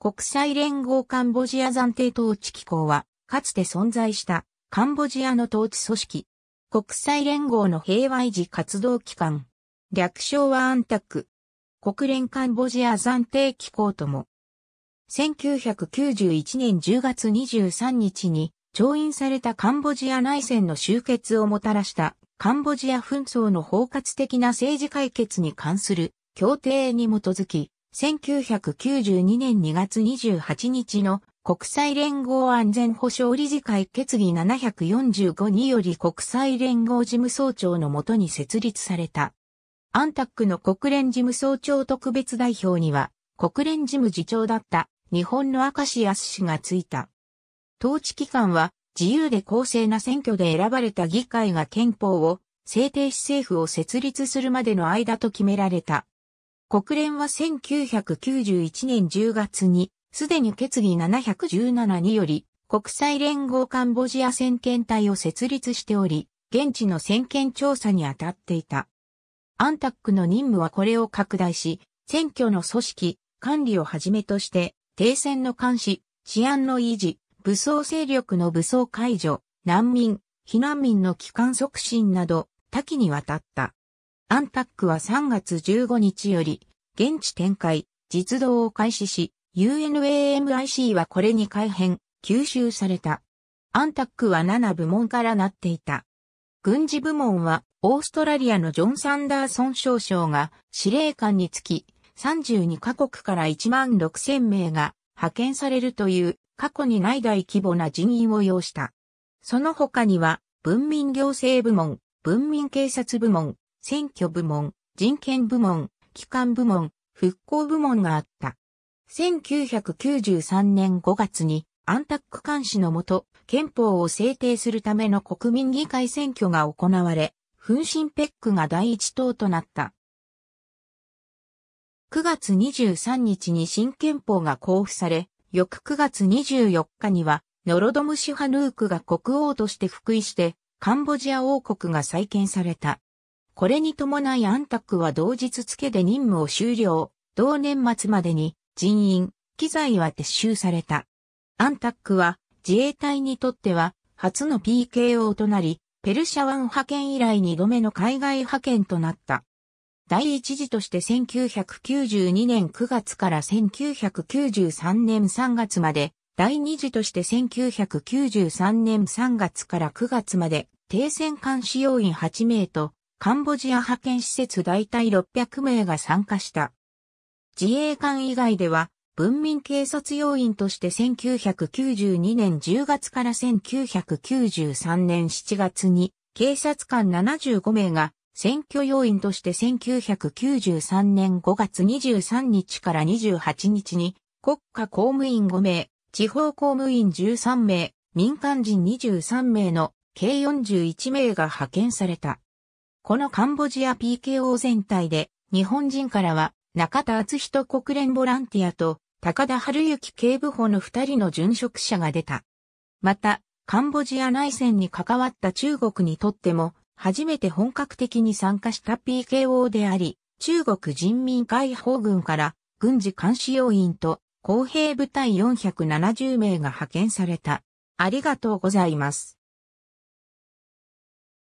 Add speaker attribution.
Speaker 1: 国際連合カンボジア暫定統治機構は、かつて存在したカンボジアの統治組織。国際連合の平和維持活動機関。略称はアンタック。国連カンボジア暫定機構とも。1991年10月23日に、調印されたカンボジア内戦の終結をもたらしたカンボジア紛争の包括的な政治解決に関する協定に基づき、1992年2月28日の国際連合安全保障理事会決議745により国際連合事務総長のもとに設立された。アンタックの国連事務総長特別代表には国連事務次長だった日本の明石康氏がついた。統治機関は自由で公正な選挙で選ばれた議会が憲法を制定し政府を設立するまでの間と決められた。国連は1991年10月に、すでに決議717により、国際連合カンボジア先遣隊を設立しており、現地の先見調査に当たっていた。アンタックの任務はこれを拡大し、選挙の組織、管理をはじめとして、停戦の監視、治安の維持、武装勢力の武装解除、難民、避難民の帰還促進など、多岐にわたった。アンタックは3月15日より、現地展開、実動を開始し、UNAMIC はこれに改変、吸収された。アンタックは7部門からなっていた。軍事部門は、オーストラリアのジョン・サンダーソン少将が司令官につき、32カ国から1万6千名が派遣されるという過去にない大規模な人員を要した。その他には、文民行政部門、文民警察部門、選挙部門、人権部門、機関部門、復興部門があった。1993年5月にアンタック監視のもと、憲法を制定するための国民議会選挙が行われ、フンシンペックが第一党となった。9月23日に新憲法が公布され、翌9月24日には、ノロドムシハヌークが国王として復位して、カンボジア王国が再建された。これに伴い安卓は同日付で任務を終了、同年末までに人員、機材は撤収された。アンタックは自衛隊にとっては初の PKO となり、ペルシャ湾派遣以来2度目の海外派遣となった。第一次として1992年9月から1993年3月まで、第二次として1993年3月から9月まで、停戦監視要員8名とカンボジア派遣施設大体600名が参加した。自衛官以外では、文民警察要員として1992年10月から1993年7月に、警察官75名が選挙要員として1993年5月23日から28日に国家公務員5名、地方公務員13名、民間人23名の計41名が派遣された。このカンボジア PKO 全体で、日本人からは、中田敦人国連ボランティアと、高田春之警部補の二人の殉職者が出た。また、カンボジア内戦に関わった中国にとっても、初めて本格的に参加した PKO であり、中国人民解放軍から軍事監視要員と公平部隊470名が派遣された。ありがとうございます。